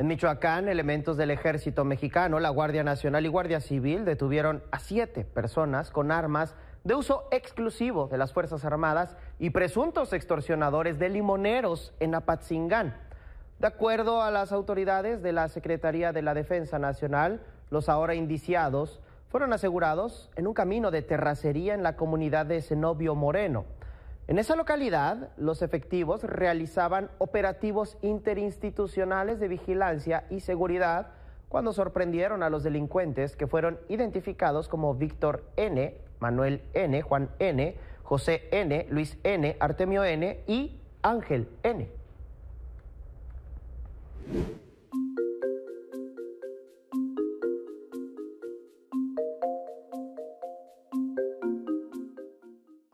En Michoacán, elementos del ejército mexicano, la Guardia Nacional y Guardia Civil detuvieron a siete personas con armas de uso exclusivo de las Fuerzas Armadas y presuntos extorsionadores de limoneros en Apatzingán. De acuerdo a las autoridades de la Secretaría de la Defensa Nacional, los ahora indiciados fueron asegurados en un camino de terracería en la comunidad de Zenobio Moreno. En esa localidad, los efectivos realizaban operativos interinstitucionales de vigilancia y seguridad cuando sorprendieron a los delincuentes que fueron identificados como Víctor N., Manuel N., Juan N., José N., Luis N., Artemio N. y Ángel N.